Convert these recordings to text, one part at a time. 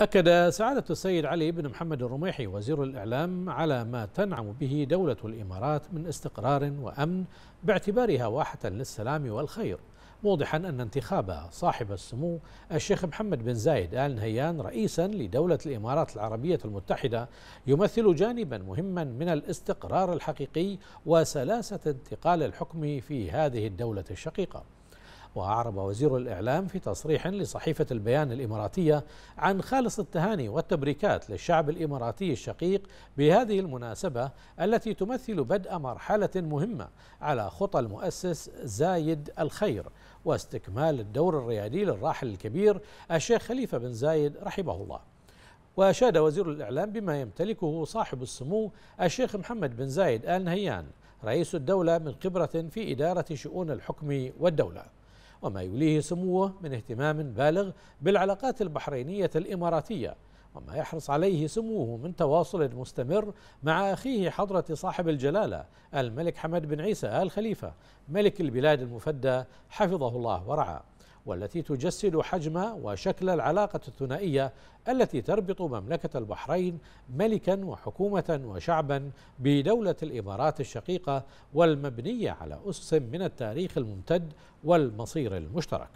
أكد سعادة السيد علي بن محمد الرميحي وزير الإعلام على ما تنعم به دولة الإمارات من استقرار وأمن باعتبارها واحة للسلام والخير موضحا أن انتخاب صاحب السمو الشيخ محمد بن زايد آل نهيان رئيسا لدولة الإمارات العربية المتحدة يمثل جانبا مهما من الاستقرار الحقيقي وسلاسة انتقال الحكم في هذه الدولة الشقيقة وأعرب وزير الإعلام في تصريح لصحيفة البيان الإماراتية عن خالص التهاني والتبريكات للشعب الإماراتي الشقيق بهذه المناسبة التي تمثل بدء مرحلة مهمة على خطى المؤسس زايد الخير واستكمال الدور الريادي للراحل الكبير الشيخ خليفة بن زايد رحمه الله وأشاد وزير الإعلام بما يمتلكه صاحب السمو الشيخ محمد بن زايد آل نهيان رئيس الدولة من خبرة في إدارة شؤون الحكم والدولة وما يوليه سموه من اهتمام بالغ بالعلاقات البحرينية الإماراتية وما يحرص عليه سموه من تواصل مستمر مع أخيه حضرة صاحب الجلالة الملك حمد بن عيسى آل خليفة ملك البلاد المفدى حفظه الله ورعاه والتي تجسد حجم وشكل العلاقة الثنائية التي تربط مملكة البحرين ملكا وحكومة وشعبا بدولة الإمارات الشقيقة والمبنية على أسس من التاريخ الممتد والمصير المشترك.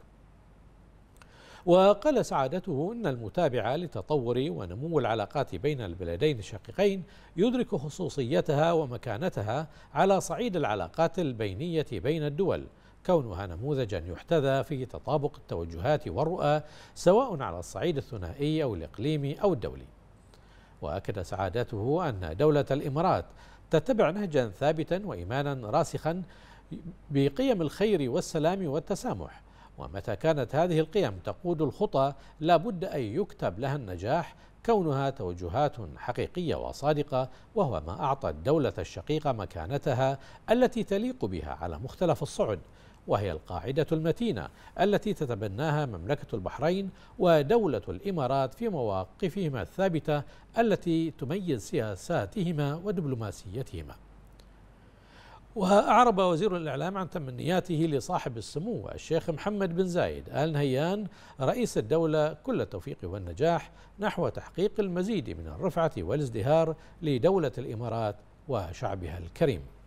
وقال سعادته ان المتابعه لتطور ونمو العلاقات بين البلدين الشقيقين يدرك خصوصيتها ومكانتها على صعيد العلاقات البينيه بين الدول كونها نموذجا يحتذى في تطابق التوجهات والرؤى سواء على الصعيد الثنائي أو الإقليمي أو الدولي وأكد سعادته أن دولة الإمارات تتبع نهجا ثابتا وإيمانا راسخا بقيم الخير والسلام والتسامح ومتى كانت هذه القيم تقود الخطى لا بد أن يكتب لها النجاح كونها توجهات حقيقية وصادقة وهو ما أعطى الدولة الشقيقة مكانتها التي تليق بها على مختلف الصعد وهي القاعدة المتينة التي تتبناها مملكة البحرين ودولة الإمارات في مواقفهما الثابتة التي تميز سياساتهما ودبلوماسيتهما وأعرب وزير الإعلام عن تمنياته لصاحب السمو الشيخ محمد بن زايد آل نهيان رئيس الدولة كل التوفيق والنجاح نحو تحقيق المزيد من الرفعة والازدهار لدولة الإمارات وشعبها الكريم